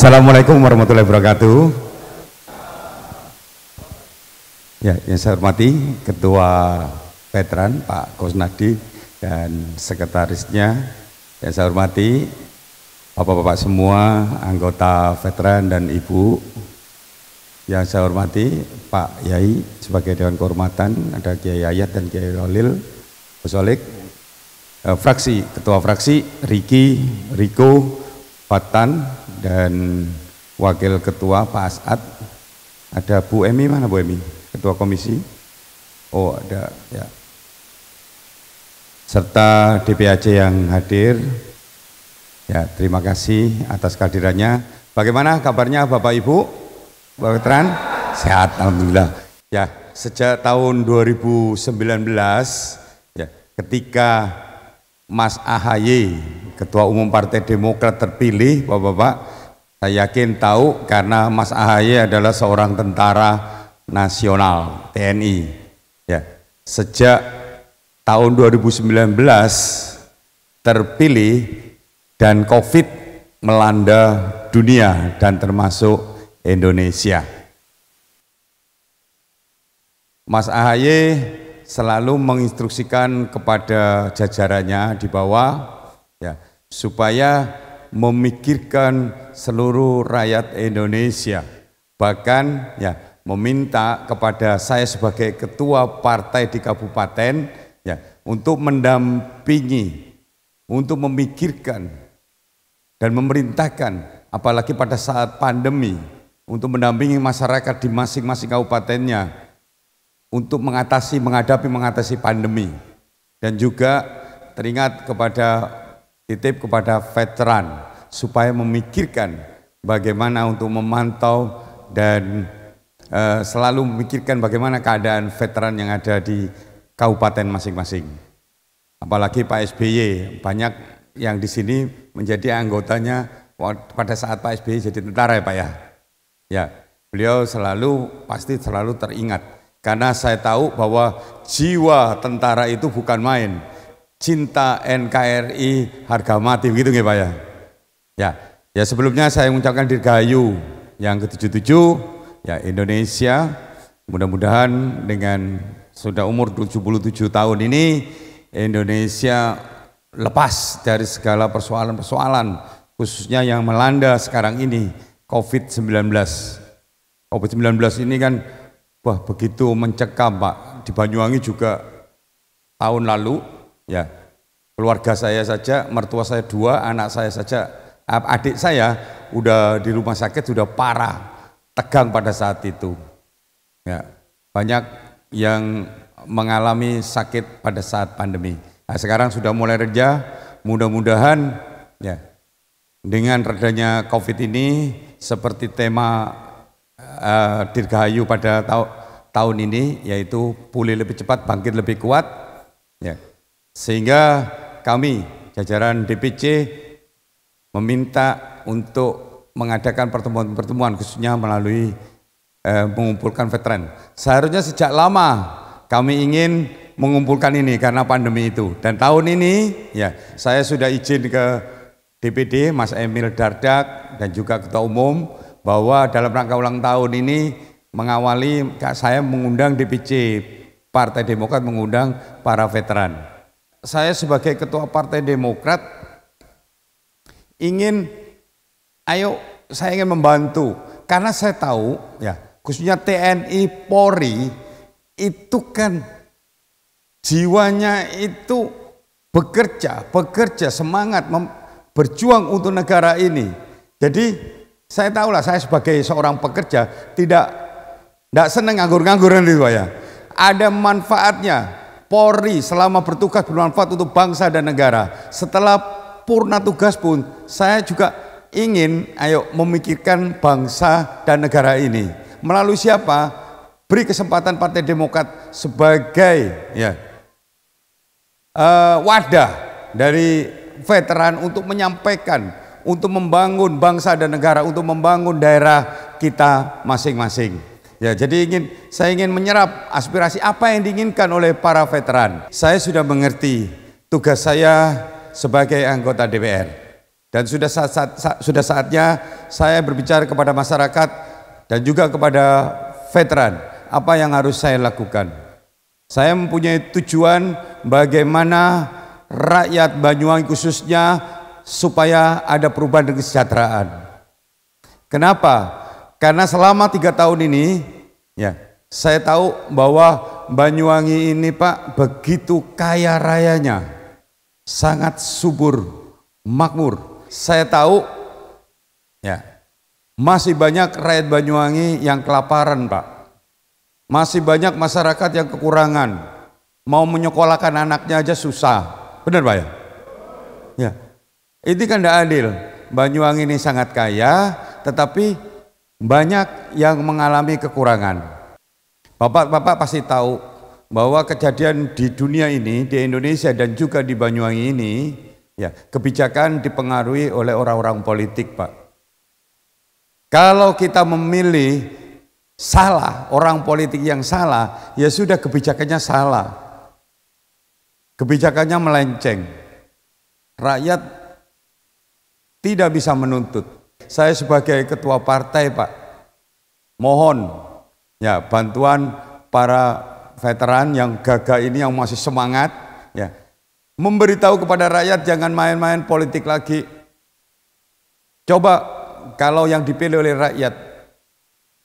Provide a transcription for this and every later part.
Assalamualaikum warahmatullahi wabarakatuh. Ya, yang saya hormati Ketua Veteran Pak Kosnadi dan sekretarisnya yang saya hormati Bapak-bapak semua anggota veteran dan Ibu yang saya hormati Pak Yai sebagai Dewan Kehormatan ada Kiai Ayat dan Kiai Rolil Bosolik eh, fraksi Ketua Fraksi Riki Riko Fatan dan Wakil Ketua Pak Asad. Ada Bu Emi mana Bu Emi? Ketua Komisi? Oh ada ya. Serta DPAC yang hadir. Ya terima kasih atas kehadirannya. Bagaimana kabarnya Bapak Ibu? Bapak Veteran? Sehat Alhamdulillah. Ya sejak tahun 2019 ya ketika Mas AHY, Ketua Umum Partai Demokrat terpilih, Bapak-bapak, saya yakin tahu karena Mas AHY adalah seorang tentara nasional TNI. Ya, sejak tahun 2019 terpilih dan Covid melanda dunia dan termasuk Indonesia. Mas AHY selalu menginstruksikan kepada jajarannya di bawah ya supaya memikirkan seluruh rakyat Indonesia bahkan ya meminta kepada saya sebagai ketua partai di kabupaten ya untuk mendampingi untuk memikirkan dan memerintahkan apalagi pada saat pandemi untuk mendampingi masyarakat di masing-masing kabupatennya untuk mengatasi, menghadapi, mengatasi pandemi. Dan juga teringat kepada titip kepada veteran supaya memikirkan bagaimana untuk memantau dan e, selalu memikirkan bagaimana keadaan veteran yang ada di kabupaten masing-masing. Apalagi Pak SBY, banyak yang di sini menjadi anggotanya pada saat Pak SBY jadi tentara ya Pak ya. Ya, beliau selalu pasti selalu teringat karena saya tahu bahwa jiwa tentara itu bukan main. Cinta NKRI harga mati begitu nggih Pak ya. Ya, ya sebelumnya saya mengucapkan dirgahayu yang ke-77 ya Indonesia mudah-mudahan dengan sudah umur 77 tahun ini Indonesia lepas dari segala persoalan-persoalan khususnya yang melanda sekarang ini COVID-19. COVID-19 ini kan Wah begitu mencekam Pak, di Banyuwangi juga tahun lalu ya keluarga saya saja, mertua saya dua, anak saya saja, adik saya udah di rumah sakit sudah parah, tegang pada saat itu. Ya, banyak yang mengalami sakit pada saat pandemi. Nah, sekarang sudah mulai reda, mudah-mudahan ya dengan redanya COVID ini seperti tema Eh, dirgahayu pada ta tahun ini yaitu pulih lebih cepat, bangkit lebih kuat. Ya. Sehingga kami jajaran DPC meminta untuk mengadakan pertemuan-pertemuan khususnya melalui eh, mengumpulkan veteran. Seharusnya sejak lama kami ingin mengumpulkan ini karena pandemi itu. Dan tahun ini ya saya sudah izin ke DPD Mas Emil Dardak dan juga Ketua Umum bahwa dalam rangka ulang tahun ini mengawali saya mengundang DPC Partai Demokrat mengundang para veteran. Saya sebagai ketua Partai Demokrat ingin ayo saya ingin membantu karena saya tahu ya khususnya TNI Polri itu kan jiwanya itu bekerja, bekerja semangat berjuang untuk negara ini. Jadi saya tahulah saya sebagai seorang pekerja tidak tidak senang nganggur nanti itu ya. Ada manfaatnya. Polri selama bertugas bermanfaat untuk bangsa dan negara. Setelah purna tugas pun saya juga ingin ayo memikirkan bangsa dan negara ini. Melalui siapa? Beri kesempatan Partai Demokrat sebagai ya uh, wadah dari veteran untuk menyampaikan untuk membangun bangsa dan negara, untuk membangun daerah kita masing-masing. Ya, jadi ingin saya ingin menyerap aspirasi apa yang diinginkan oleh para veteran. Saya sudah mengerti tugas saya sebagai anggota DPR. Dan sudah saat, saat, saat, sudah saatnya saya berbicara kepada masyarakat dan juga kepada veteran apa yang harus saya lakukan. Saya mempunyai tujuan bagaimana rakyat Banyuwangi khususnya supaya ada perubahan dan kesejahteraan. Kenapa? Karena selama tiga tahun ini, ya saya tahu bahwa Banyuwangi ini Pak begitu kaya rayanya, sangat subur, makmur. Saya tahu, ya masih banyak rakyat Banyuwangi yang kelaparan Pak. Masih banyak masyarakat yang kekurangan. Mau menyekolahkan anaknya aja susah. Benar Pak Ya, ya. Ini kan tidak adil. Banyuwangi ini sangat kaya, tetapi banyak yang mengalami kekurangan. Bapak-bapak pasti tahu bahwa kejadian di dunia ini, di Indonesia dan juga di Banyuwangi ini, ya kebijakan dipengaruhi oleh orang-orang politik, Pak. Kalau kita memilih salah, orang politik yang salah, ya sudah kebijakannya salah. Kebijakannya melenceng. Rakyat tidak bisa menuntut. Saya sebagai ketua partai, Pak, mohon ya bantuan para veteran yang gagah ini yang masih semangat ya memberitahu kepada rakyat jangan main-main politik lagi. Coba kalau yang dipilih oleh rakyat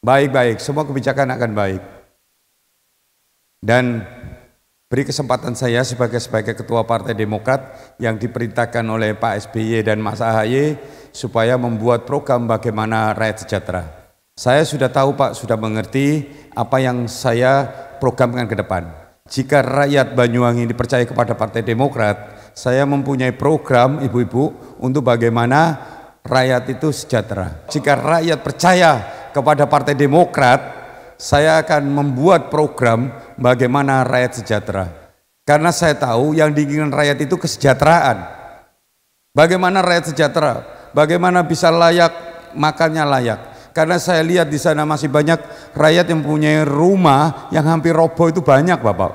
baik-baik, semua kebijakan akan baik. Dan Beri kesempatan saya sebagai sebagai ketua Partai Demokrat yang diperintahkan oleh Pak SBY dan Mas Ahaye supaya membuat program bagaimana rakyat sejahtera. Saya sudah tahu Pak, sudah mengerti apa yang saya programkan ke depan. Jika rakyat Banyuwangi dipercaya kepada Partai Demokrat, saya mempunyai program ibu-ibu untuk bagaimana rakyat itu sejahtera. Jika rakyat percaya kepada Partai Demokrat, saya akan membuat program bagaimana rakyat sejahtera. Karena saya tahu yang diinginkan rakyat itu kesejahteraan. Bagaimana rakyat sejahtera? Bagaimana bisa layak, makannya layak. Karena saya lihat di sana masih banyak rakyat yang punya rumah yang hampir roboh itu banyak Bapak.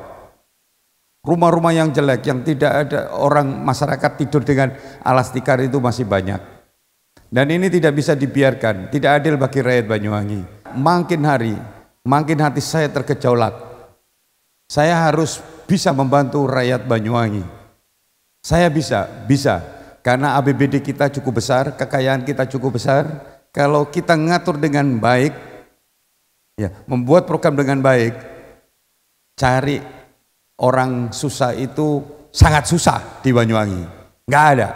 Rumah-rumah yang jelek, yang tidak ada orang masyarakat tidur dengan alas tikar itu masih banyak. Dan ini tidak bisa dibiarkan, tidak adil bagi rakyat Banyuwangi. Makin hari makin hati saya terkejaulat. Saya harus bisa membantu rakyat Banyuwangi. Saya bisa, bisa. Karena ABBD kita cukup besar, kekayaan kita cukup besar. Kalau kita ngatur dengan baik, ya, membuat program dengan baik, cari orang susah itu sangat susah di Banyuwangi. Nggak ada,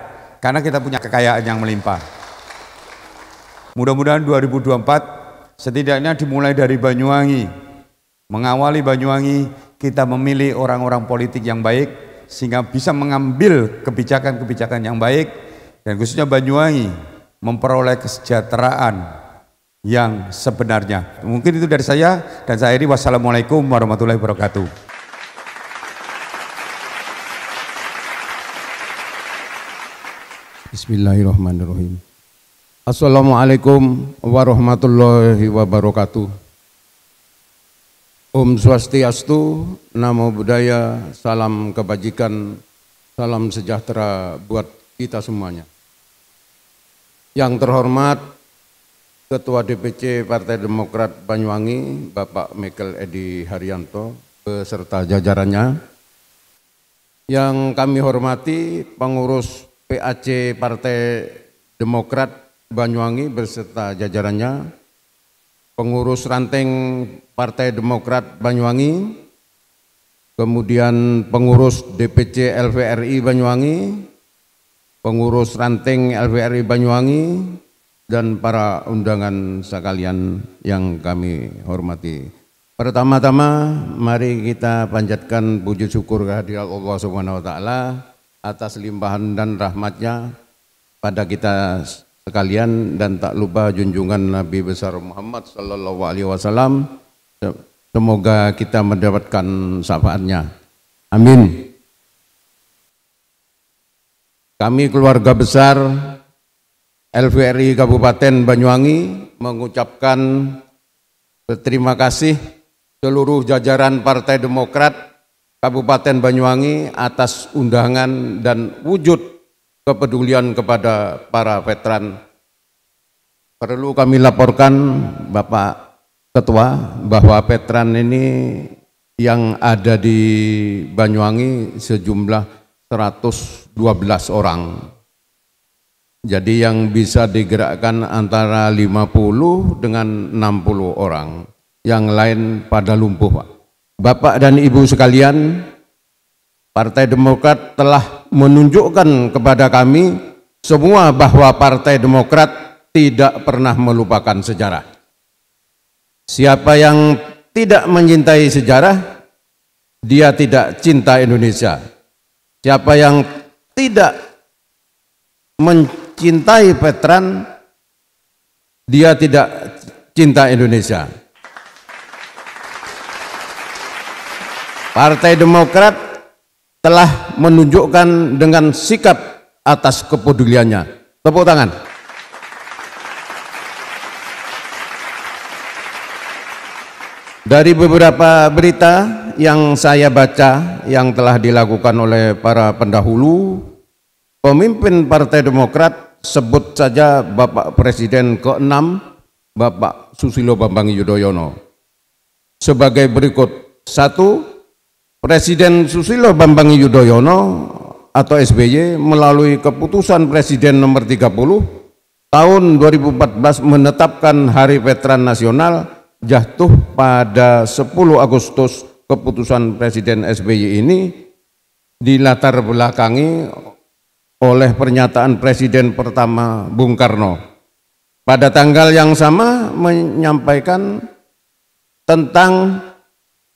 karena kita punya kekayaan yang melimpah. Mudah-mudahan 2024 Setidaknya dimulai dari Banyuwangi. Mengawali Banyuwangi, kita memilih orang-orang politik yang baik sehingga bisa mengambil kebijakan-kebijakan yang baik dan khususnya Banyuwangi memperoleh kesejahteraan yang sebenarnya. Mungkin itu dari saya dan saya ini wassalamualaikum warahmatullahi wabarakatuh. Bismillahirrahmanirrahim. Assalamualaikum warahmatullahi wabarakatuh. Om Swastiastu, Namo Buddhaya, salam kebajikan, salam sejahtera buat kita semuanya. Yang terhormat Ketua DPC Partai Demokrat Banyuwangi, Bapak Michael Edi Haryanto, beserta jajarannya. Yang kami hormati pengurus PAC Partai Demokrat Banyuwangi berserta jajarannya, pengurus ranting Partai Demokrat Banyuwangi, kemudian pengurus DPC LVRI Banyuwangi, pengurus ranting LVRI Banyuwangi, dan para undangan sekalian yang kami hormati. Pertama-tama mari kita panjatkan puji syukur kehadirat Allah Subhanahu wa taala atas limpahan dan rahmatnya pada kita sekalian dan tak lupa junjungan Nabi besar Muhammad sallallahu alaihi wasallam semoga kita mendapatkan syafaatnya amin kami keluarga besar LVRI Kabupaten Banyuwangi mengucapkan terima kasih seluruh jajaran Partai Demokrat Kabupaten Banyuwangi atas undangan dan wujud kepedulian kepada para veteran. Perlu kami laporkan Bapak Ketua bahwa veteran ini yang ada di Banyuwangi sejumlah 112 orang. Jadi yang bisa digerakkan antara 50 dengan 60 orang. Yang lain pada lumpuh, Pak. Bapak dan Ibu sekalian, Partai Demokrat telah menunjukkan kepada kami semua bahwa Partai Demokrat tidak pernah melupakan sejarah. Siapa yang tidak mencintai sejarah, dia tidak cinta Indonesia. Siapa yang tidak mencintai veteran, dia tidak cinta Indonesia. Partai Demokrat telah menunjukkan dengan sikap atas kepeduliannya. Tepuk tangan. Dari beberapa berita yang saya baca yang telah dilakukan oleh para pendahulu, pemimpin Partai Demokrat sebut saja Bapak Presiden ke-6 Bapak Susilo Bambang Yudhoyono sebagai berikut. Satu, Presiden Susilo Bambang Yudhoyono atau SBY melalui keputusan Presiden nomor 30 tahun 2014 menetapkan Hari Veteran Nasional jatuh pada 10 Agustus keputusan Presiden SBY ini dilatar belakangi oleh pernyataan Presiden pertama Bung Karno. Pada tanggal yang sama menyampaikan tentang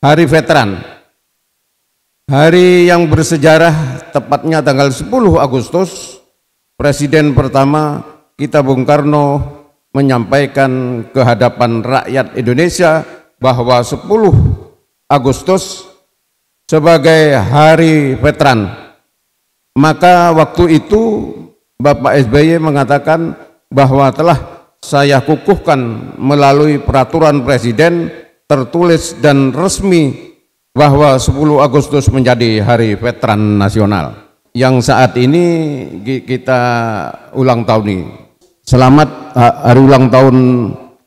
Hari Veteran Hari yang bersejarah tepatnya tanggal 10 Agustus, Presiden pertama kita Bung Karno menyampaikan kehadapan rakyat Indonesia bahwa 10 Agustus sebagai hari veteran. Maka waktu itu Bapak SBY mengatakan bahwa telah saya kukuhkan melalui peraturan presiden tertulis dan resmi bahwa 10 Agustus menjadi Hari Veteran Nasional yang saat ini kita ulang tahun ini. Selamat hari ulang tahun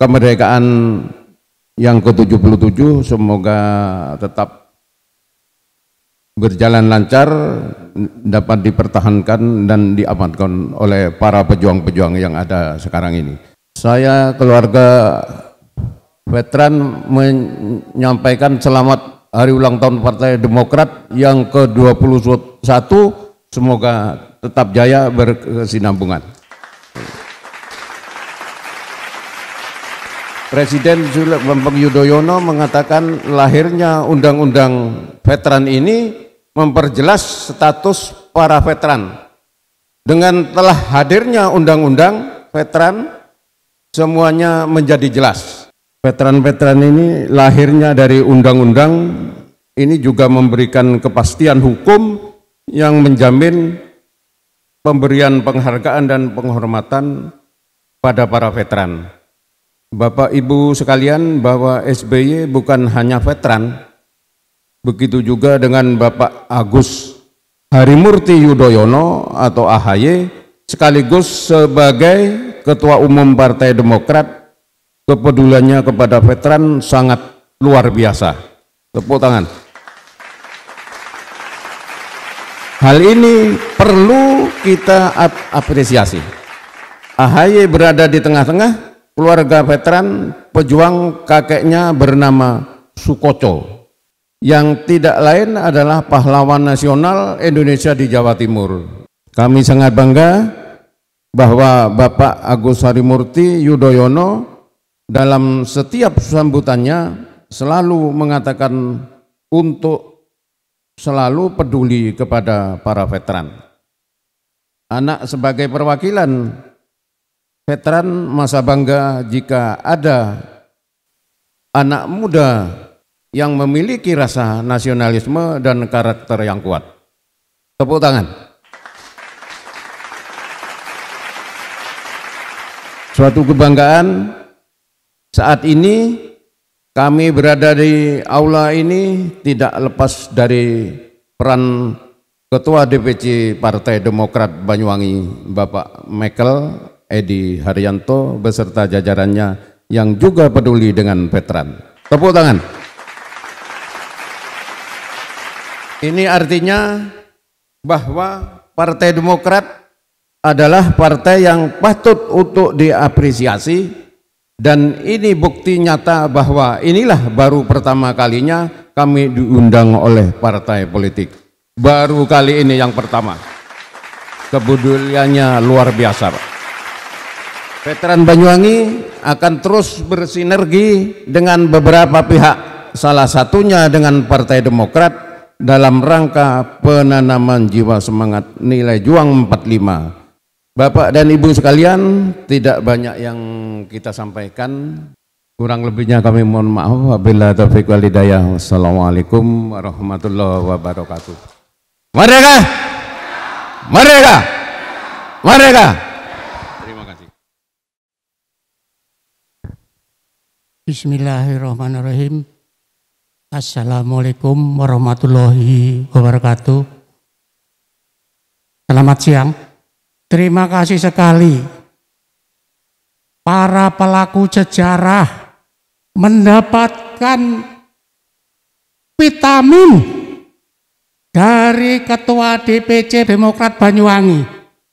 kemerdekaan yang ke-77 semoga tetap berjalan lancar dapat dipertahankan dan diamankan oleh para pejuang-pejuang yang ada sekarang ini. Saya keluarga veteran menyampaikan selamat hari ulang tahun Partai Demokrat yang ke-21 semoga tetap jaya berkesinambungan. Presiden Bambang Yudhoyono mengatakan lahirnya undang-undang veteran ini memperjelas status para veteran. Dengan telah hadirnya undang-undang veteran semuanya menjadi jelas. Veteran-veteran ini lahirnya dari undang-undang ini juga memberikan kepastian hukum yang menjamin pemberian penghargaan dan penghormatan pada para veteran. Bapak Ibu sekalian bahwa SBY bukan hanya veteran, begitu juga dengan Bapak Agus Harimurti Yudhoyono atau AHY sekaligus sebagai Ketua Umum Partai Demokrat kepeduliannya kepada veteran sangat luar biasa. Tepuk tangan. Hal ini perlu kita ap apresiasi. AHY berada di tengah-tengah keluarga veteran pejuang kakeknya bernama Sukoco yang tidak lain adalah pahlawan nasional Indonesia di Jawa Timur. Kami sangat bangga bahwa Bapak Agus Harimurti Yudhoyono dalam setiap sambutannya selalu mengatakan untuk selalu peduli kepada para veteran. Anak sebagai perwakilan veteran masa bangga jika ada anak muda yang memiliki rasa nasionalisme dan karakter yang kuat. Tepuk tangan. Suatu kebanggaan saat ini kami berada di aula ini tidak lepas dari peran Ketua DPC Partai Demokrat Banyuwangi Bapak Mekel Edi Haryanto beserta jajarannya yang juga peduli dengan veteran. Tepuk tangan. Ini artinya bahwa Partai Demokrat adalah partai yang patut untuk diapresiasi dan ini bukti nyata bahwa inilah baru pertama kalinya kami diundang oleh partai politik. Baru kali ini yang pertama. Kebuduliannya luar biasa. Veteran Banyuwangi akan terus bersinergi dengan beberapa pihak, salah satunya dengan Partai Demokrat dalam rangka penanaman jiwa semangat nilai juang 45 Bapak dan Ibu sekalian, tidak banyak yang kita sampaikan. Kurang lebihnya kami mohon maaf. Bila taufiq wal hidayah. Wassalamualaikum warahmatullahi wabarakatuh. Mereka, mereka, mereka. Terima kasih. Bismillahirrahmanirrahim. Assalamualaikum warahmatullahi wabarakatuh. Selamat siang. Terima kasih sekali. Para pelaku sejarah mendapatkan vitamin dari Ketua DPC Demokrat Banyuwangi.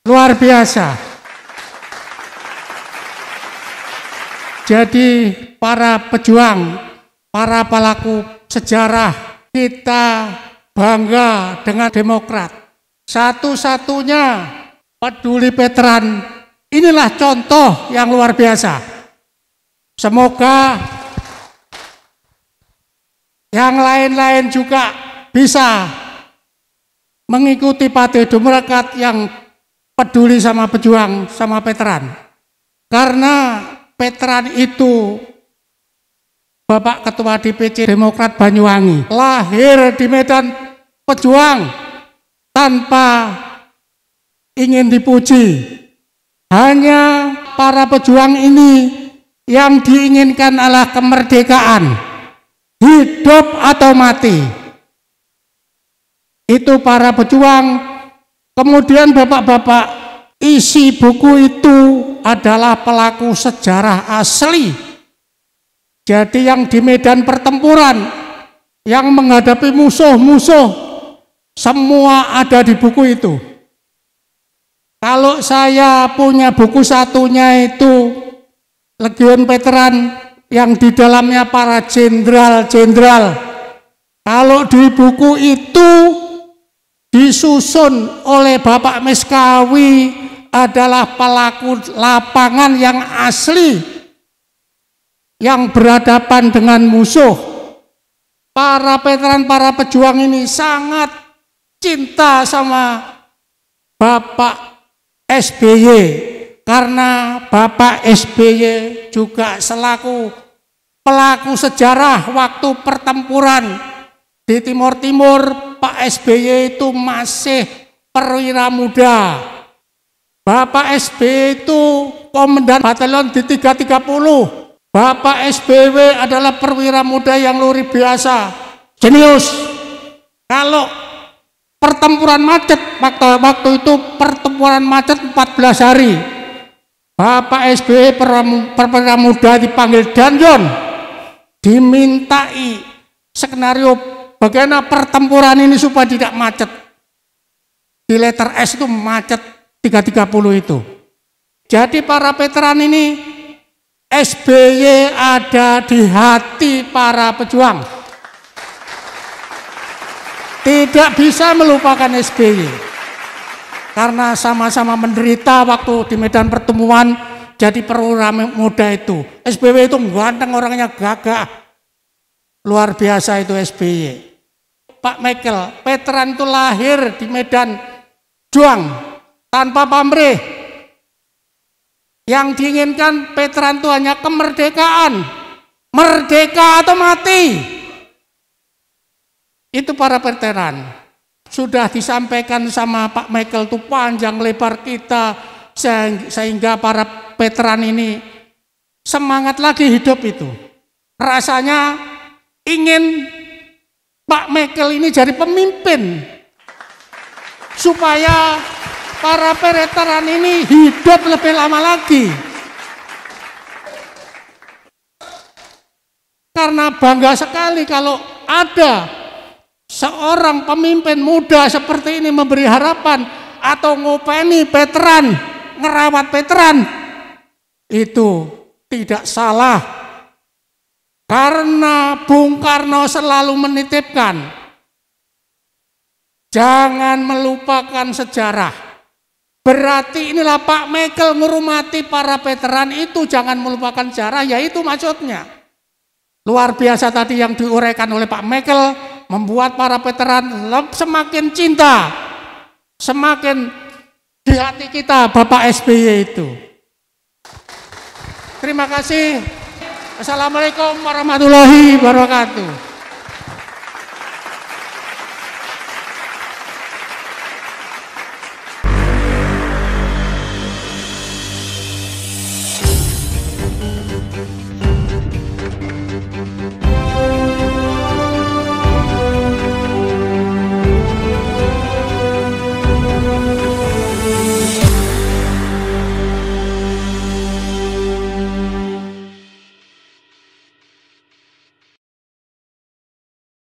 Luar biasa. Jadi para pejuang, para pelaku sejarah, kita bangga dengan Demokrat. Satu-satunya peduli veteran. Inilah contoh yang luar biasa. Semoga yang lain-lain juga bisa mengikuti Pate Dumrekat yang peduli sama pejuang, sama veteran. Karena veteran itu Bapak Ketua DPC Demokrat Banyuwangi lahir di Medan pejuang tanpa ingin dipuji. Hanya para pejuang ini yang diinginkan adalah kemerdekaan, hidup atau mati. Itu para pejuang. Kemudian bapak-bapak isi buku itu adalah pelaku sejarah asli. Jadi yang di medan pertempuran, yang menghadapi musuh-musuh, semua ada di buku itu. Kalau saya punya buku satunya itu Legion Veteran yang di dalamnya para jenderal-jenderal. Kalau di buku itu disusun oleh Bapak Meskawi adalah pelaku lapangan yang asli yang berhadapan dengan musuh. Para veteran, para pejuang ini sangat cinta sama Bapak SBY karena Bapak SBY juga selaku pelaku sejarah waktu pertempuran di Timur Timur Pak SBY itu masih perwira muda Bapak SBY itu komandan batalion di 330 Bapak SBW adalah perwira muda yang luar biasa jenius kalau pertempuran macet waktu, waktu itu pertempuran macet 14 hari Bapak SBY e perwira muda dipanggil Danjon dimintai skenario bagaimana pertempuran ini supaya tidak macet di letter S itu macet 330 itu jadi para veteran ini SBY ada di hati para pejuang tidak bisa melupakan SBY. Karena sama-sama menderita waktu di medan pertemuan jadi perwira muda itu. SBY itu ganteng orangnya gagah. Luar biasa itu SBY. Pak Michael, Petran itu lahir di Medan Juang tanpa pamrih. Yang diinginkan Petran itu hanya kemerdekaan. Merdeka atau mati. Itu para veteran. Sudah disampaikan sama Pak Michael itu panjang lebar kita sehingga para veteran ini semangat lagi hidup itu. Rasanya ingin Pak Michael ini jadi pemimpin supaya para veteran ini hidup lebih lama lagi. karena bangga sekali kalau ada Seorang pemimpin muda seperti ini memberi harapan atau ngopeni veteran, ngerawat veteran itu tidak salah. Karena Bung Karno selalu menitipkan jangan melupakan sejarah. Berarti inilah Pak Michael merumati para veteran itu jangan melupakan sejarah yaitu maksudnya luar biasa tadi yang diuraikan oleh Pak Michael membuat para veteran semakin cinta, semakin di hati kita Bapak SBY itu. Terima kasih. Assalamualaikum warahmatullahi wabarakatuh.